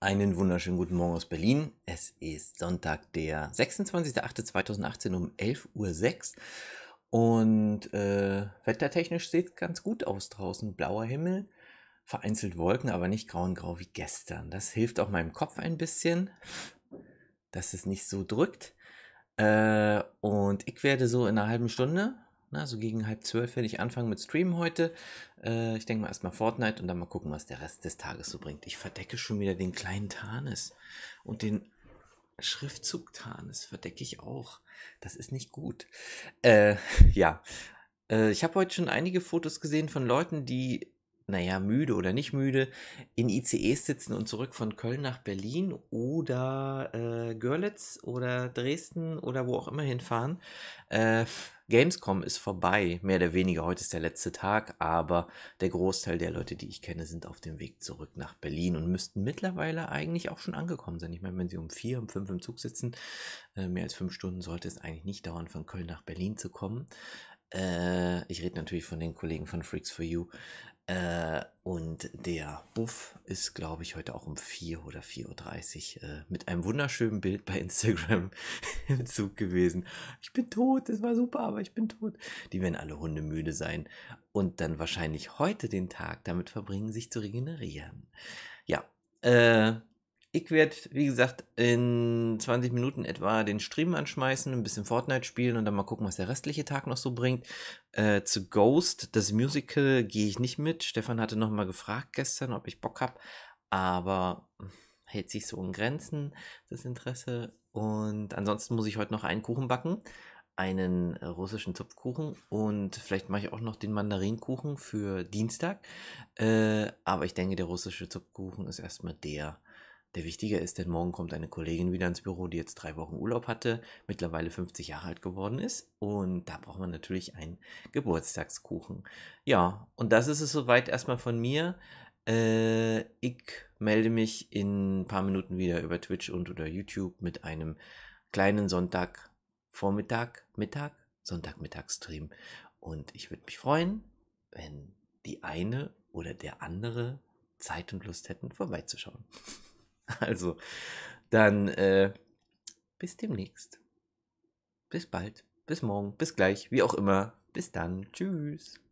Einen wunderschönen guten Morgen aus Berlin. Es ist Sonntag, der 26.08.2018 um 11.06 Uhr. Und äh, wettertechnisch sieht es ganz gut aus draußen. Blauer Himmel, vereinzelt Wolken, aber nicht grau und grau wie gestern. Das hilft auch meinem Kopf ein bisschen, dass es nicht so drückt. Äh, und ich werde so in einer halben Stunde na, so gegen halb zwölf werde ich anfangen mit Streamen heute. Äh, ich denke mal erstmal Fortnite und dann mal gucken, was der Rest des Tages so bringt. Ich verdecke schon wieder den kleinen Tarnes und den Schriftzug Tarnes verdecke ich auch. Das ist nicht gut. Äh, ja. Äh, ich habe heute schon einige Fotos gesehen von Leuten, die naja, müde oder nicht müde, in ICEs sitzen und zurück von Köln nach Berlin oder äh, Görlitz oder Dresden oder wo auch immer hinfahren. Äh, Gamescom ist vorbei, mehr oder weniger. Heute ist der letzte Tag, aber der Großteil der Leute, die ich kenne, sind auf dem Weg zurück nach Berlin und müssten mittlerweile eigentlich auch schon angekommen sein. Ich meine, wenn sie um vier, um fünf im Zug sitzen, äh, mehr als fünf Stunden sollte es eigentlich nicht dauern, von Köln nach Berlin zu kommen. Äh, ich rede natürlich von den Kollegen von Freaks for You äh, und der Buff ist, glaube ich, heute auch um 4 oder 4.30 Uhr äh, mit einem wunderschönen Bild bei Instagram im Zug gewesen. Ich bin tot, das war super, aber ich bin tot. Die werden alle Hunde müde sein und dann wahrscheinlich heute den Tag damit verbringen, sich zu regenerieren. Ja, äh, ich werde, wie gesagt, in 20 Minuten etwa den Stream anschmeißen, ein bisschen Fortnite spielen und dann mal gucken, was der restliche Tag noch so bringt. Äh, zu Ghost, das Musical, gehe ich nicht mit. Stefan hatte nochmal gefragt gestern, ob ich Bock habe, aber hält sich so in Grenzen, das Interesse. Und ansonsten muss ich heute noch einen Kuchen backen, einen äh, russischen Zupfkuchen und vielleicht mache ich auch noch den Mandarinkuchen für Dienstag. Äh, aber ich denke, der russische Zupfkuchen ist erstmal der der wichtige ist, denn morgen kommt eine Kollegin wieder ins Büro, die jetzt drei Wochen Urlaub hatte, mittlerweile 50 Jahre alt geworden ist. Und da braucht man natürlich einen Geburtstagskuchen. Ja, und das ist es soweit erstmal von mir. Äh, ich melde mich in ein paar Minuten wieder über Twitch und oder YouTube mit einem kleinen Sonntagvormittag, Mittag, Sonntagmittagstream. Und ich würde mich freuen, wenn die eine oder der andere Zeit und Lust hätten, vorbeizuschauen. Also, dann äh, bis demnächst. Bis bald. Bis morgen. Bis gleich. Wie auch immer. Bis dann. Tschüss.